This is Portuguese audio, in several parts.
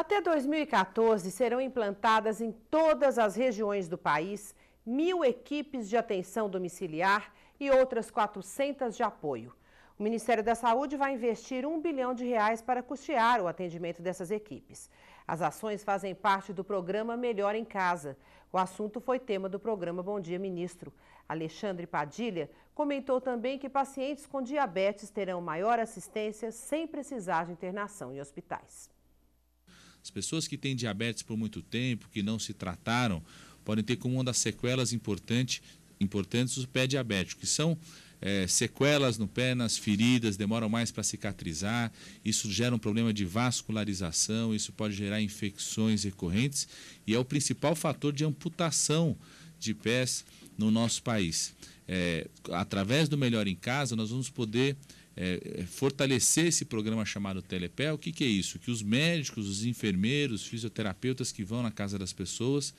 Até 2014, serão implantadas em todas as regiões do país mil equipes de atenção domiciliar e outras 400 de apoio. O Ministério da Saúde vai investir um bilhão de reais para custear o atendimento dessas equipes. As ações fazem parte do programa Melhor em Casa. O assunto foi tema do programa Bom Dia Ministro. Alexandre Padilha comentou também que pacientes com diabetes terão maior assistência sem precisar de internação em hospitais. As pessoas que têm diabetes por muito tempo, que não se trataram, podem ter como uma das sequelas importante, importantes o pé diabético, que são é, sequelas no pé, nas feridas, demoram mais para cicatrizar, isso gera um problema de vascularização, isso pode gerar infecções recorrentes e é o principal fator de amputação de pés no nosso país é, através do Melhor em Casa, nós vamos poder é, é, fortalecer esse programa chamado Telepé. O que, que é isso? Que os médicos, os enfermeiros, os fisioterapeutas que vão na casa das pessoas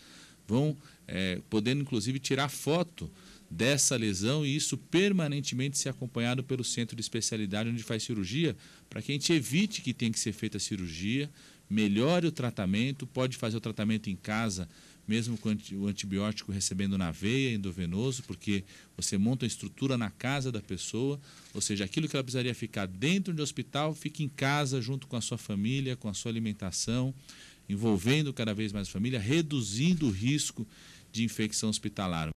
vão é, podendo, inclusive, tirar foto dessa lesão e isso permanentemente ser acompanhado pelo centro de especialidade onde faz cirurgia, para que a gente evite que tenha que ser feita a cirurgia, melhore o tratamento, pode fazer o tratamento em casa mesmo com o antibiótico recebendo na veia, endovenoso, porque você monta a estrutura na casa da pessoa, ou seja, aquilo que ela precisaria ficar dentro de hospital, fica em casa junto com a sua família, com a sua alimentação, envolvendo cada vez mais a família, reduzindo o risco de infecção hospitalar.